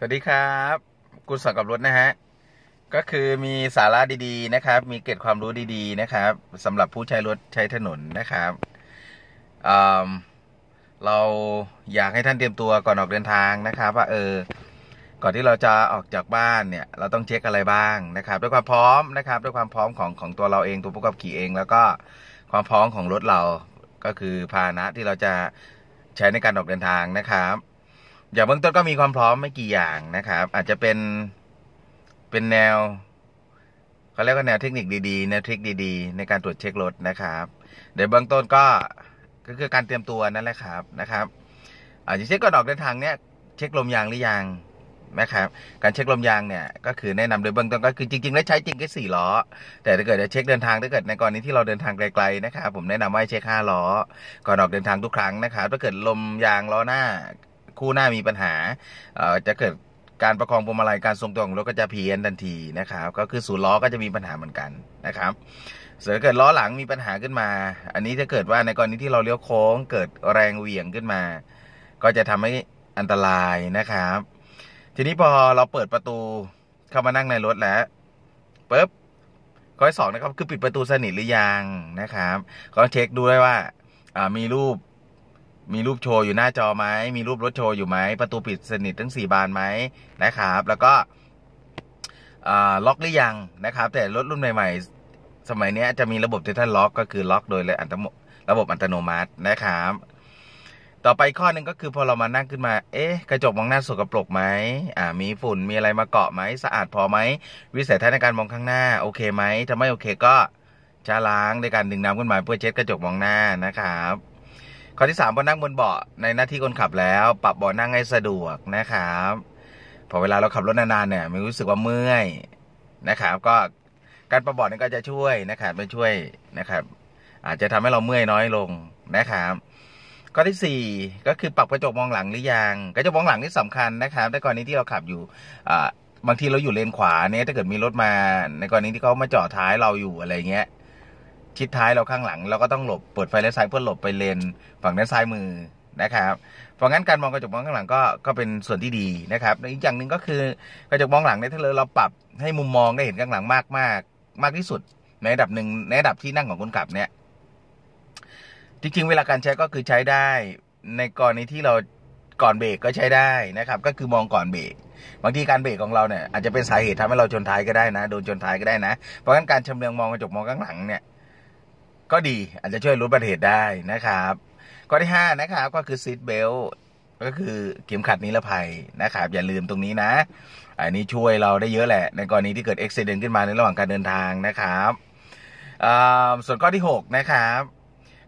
สวัสดีครับกณสอนกับรถนะฮะก็คือมีสาระดี ๆ นะครับ มีเกร็ดความรู้ดีๆนะครับสำหรับผู้ใช้รถใช้ถนนนะครับเเราอยากให้ท่านเตรียมตัวก่อนออกเดินทางนะครับ ว่าเออก่อนที่เราจะออกจากบ้านเนี่ย เราต้องเช็คอะไรบ้างนะครับ ด้วยความพร้อมนะครับ ด้วยความพร้อมของของตัวเราเองตัวผู้ขับขี่เอง แล้วก็ความพร้อมของรถเราก็คือพาหนะที่เราจะใช้ในการออกเดินทางนะครับอย่างเบื้องต้นก็มีความพร้อมไม่กี่อย่างนะครับ อาจจะเป็นเป็นแนวเขาเรียกว่าแนวเทคนิคดีๆแนวทริคดีๆ ในการตรวจเช็ครถนะครับ เดี๋ยวเบื้องต้นก็ก็คือการเตรียมตัวนั่นแหละครับนะครับอาจจะเช็คก่อนออกเดินทางเนี้ยเช็คลมยางหรือยังนะครับการเช็คลมยางเนี่ย ก็คือแนะนำโดยเบื้องต้นก็คือจริงๆแล้วใช้จริงแค่สี่ล้อ แต่ถ้าเกิดจะเช็คเดินทางถ้าเกิดในกรณีที่เราเดินทางไกลๆนะครับ ผมแนะนำว่าเช็คห้าล้อก่อนออกเดินทางทุกครั้งนะครับ ถ้าเกิดลมยางล้อหน้าคู่หน้ามีปัญหาจะเกิดการประคองพวงมาลัยการทรงตัวของรถก็จะเพี้ยนทันทีนะครับ ก็คือศูนย์ล้อก็จะมีปัญหาเหมือนกันนะครับส่วนเกิดล้อหลังมีปัญหาขึ้นมา อันนี้จะเกิดว่าในกรณีที่เราเลี้ยวโค้งเกิดแรงเหวี่ยง ขึ้นมา ก็จะทำให้อันตรายนะครับ ทีนี้พอเราเปิดประตูเข้ามานั่งในรถแล้วปุ๊บข้อสองนะครับคือปิดประตูสนิทหรือยังนะครับก็เช็คดูได้วว่า มีรูปมีรูปโชว์อยู่หน้าจอไหม มีรูปรถโชว์อยู่ไหม ประตูปิดสนิททั้ง 4 บานไหมนะครับ แล้วก็ ล็อกหรือยัง นะครับ แต่รถรุ่นใหม่ๆ สมัยนี้จะมีระบบที่ท่านล็อก ก็คือล็อกโดยระบบอัตโนมัตินะครับ ต่อไปข้อหนึ่งก็คือพอเรามานั่งขึ้นมา เอ๊ะ กระจกมองหน้าสกปรกไหมอ่า มีฝุ่น มีอะไรมาเกาะไหม สะอาดพอไหม วิสัยทัศน์ในการมองข้างหน้าโอเคไหมถ้าไม่โอเค ก็จะล้างในการดึงน้ำขึ้นมาเพื่อเช็ดกระจกมองหน้า นะครับข้อที่สามพอนั่งบนเบาะในหน้าที่คนขับแล้ว ปรับเบาะนั่งให้สะดวกนะครับพอเวลาเราขับรถนานๆเนี่ยมันรู้สึกว่าเมื่อยนะครับ ก็การปรับเบาะนี่ก็จะช่วยนะครับมันช่วยนะครับ อาจจะทำให้เราเมื่อยน้อยลงนะครับข้อที่4ก็คือปรับกระจกมองหลังหรือยังกระจกมองหลังนี่สำคัญนะครับในกรณีที่เราขับอยู่บางทีเราอยู่เลนขวาเนี่ยถ้าเกิดมีรถมา ในกรณีที่เขามาจอดท้ายเราอยู่อะไรเงี้ยชิดท้ายเราข้างหลัง เราก็ต้องหลบเปิดไฟเลี้ยวซ้ายเพื่อหลบไปเลนฝั่งด้านซ้ายมือนะครับ เพราะงั้นการมองกระจกมองข้างหลังก็ก็เป็นส่วนที่ดีนะครับ อีกอย่างหนึ่งก็คือกระจกมองหลังเนี่ยถ้าเราปรับให้มุมมองได้เห็นข้างหลังมากมากมากที่สุดในระดับหนึ่งในระดับที่นั่งของคนขับเนี่ยจริงๆเวลาการใช้ก็คือใช้ได้ในกรณีที่เราก่อนเบรกก็ใช้ได้นะครับ ก็คือมองก่อนเบรกบางทีการเบรกของเราเนี่ยอาจจะเป็นสาเหตุทำให้เราชนท้ายก็ได้นะ โดนชนท้ายก็ได้นะเพราะงั้นการชำเลืองมองกระจกมองข้างหลังเนี่ยก็ดีอาจจะช่วยลดปรบเหตุได้นะครับข้อที่ 5 นะครับ ก็คือซีทเบลก็คือเข็มขัดนิรภัยนะครับ อย่าลืมตรงนี้นะ อันนี้ช่วยเราได้เยอะแหละ ในกรณีที่เกิดอุบิเหตุขึ้นมาในระหว่างการเดินทางนะครับ ส่วนข้อที่ 6 นะครับ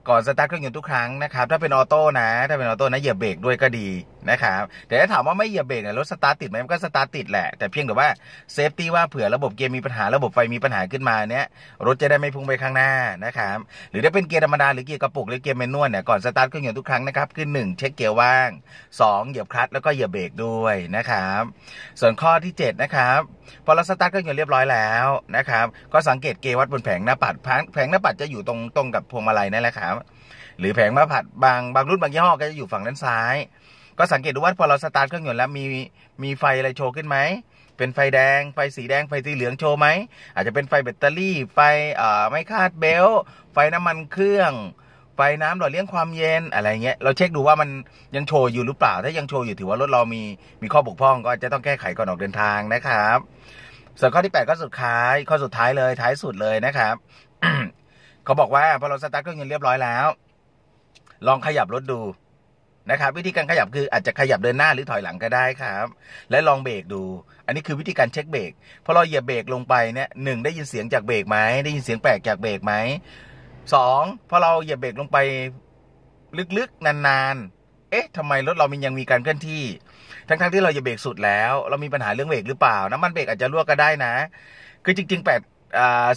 ก่อนสตาร์ทเครื่องยนต์ทุกครั้งนะครับ ถ้าเป็นออโต้นะ ถ้าเป็นออโต้นะอย่าเบรกด้วยก็ดีนะครับแต่ถ้าถามว่าไม่เหยียบเบรกเนี่ยรถสตาร์ตติดไหมมันก็สตาร์ตติดแหละแต่เพียงแต่ว่าเซฟตี้ว่าเผื่อระบบเกียร์มีปัญหาระบบไฟมีปัญหาขึ้นมาเนี่ยรถจะได้ไม่พุ่งไปข้างหน้านะครับ หรือถ้าเป็นเกียร์ธรรมดาหรือเกียร์กระปุกหรือเกียร์แมนนวลเนี่ยก่อนสตาร์ทเครื่องยนต์ทุกครั้งนะครับคือ 1 เช็คเกียร์ว่าง 2 เหยียบคลัตช์แล้วก็เหยียบเบรกด้วยนะครับส่วนข้อที่7นะครับพอเราสตาร์ทเครื่องยนต์เรียบร้อยแล้วนะครับก็สังเกตเกียร์วัดบนแผงหน้าปัดแผงหน้าปัดจะอยู่ตรงตรงกับพวงมาลัยนั่นแหละครับหรือแผงมาผัดบางบางรุ่นบางยี่ห้อก็จะอยู่ฝั่งด้านซ้ายก็สังเกตดูว่าพอเราสตาร์ทเครื่องยนต์แล้วมีมีไฟอะไรโชว์ขึ้นไหมเป็นไฟแดงไฟสีแดงไฟสีเหลืองโชว์ไหมอาจจะเป็นไฟแบตเตอรี่ ไฟไม่คาดเบลไฟน้ำมันเครื่อง ไฟน้ำหล่อเลี้ยงความเย็นอะไรเงี้ยเราเช็คดูว่ามันยังโชว์อยู่หรือเปล่าถ้ายังโชว์อยู่ถือว่ารถเรามีมีข้อบกพร่อง ก็จะต้องแก้ไขก่อนออกเดินทางนะครับส่วนข้อที่8ก็สุดท้าย ข้อสุดท้ายเลยท้ายสุดเลยนะครับเขาบอกว่าพอเราสตาร์ทเครื่องยนต์เรียบร้อยแล้ว ลองขยับรถดูนะครับวิธีการขยับคืออาจจะขยับเดินหน้าหรือถอยหลังก็ได้ครับ และลองเบรกดู อันนี้คือวิธีการเช็คเบรกพอเราเหยียบเบรกลงไปเนี่ยหนึ่งได้ยินเสียงจากเบรกไหมได้ยินเสียงแปลกจากเบรกไหมสองพอเราเหยียบเบรกลงไป ลึกๆ นานๆเอ๊ะทำไมรถเรามันยังมีการเคลื่อนที่ ทั้งๆ ที่เราเหยียบเบรกสุดแล้ว เรามีปัญหาเรื่องเบรกหรือเปล่าน้ำมันเบรกอาจจะรั่วก็ได้นะ คือจริง ๆแปลก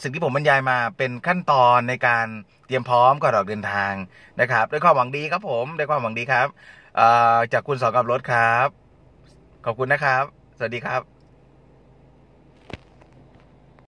สิ่งที่ผมบรรยายมาเป็นขั้นตอนในการเตรียมพร้อมก่อนออกเดินทางนะครับ ด้วยความหวังดีครับผม ด้วยความหวังดีครับจากคุณสองกับรถครับ ขอบคุณนะครับ สวัสดีครับ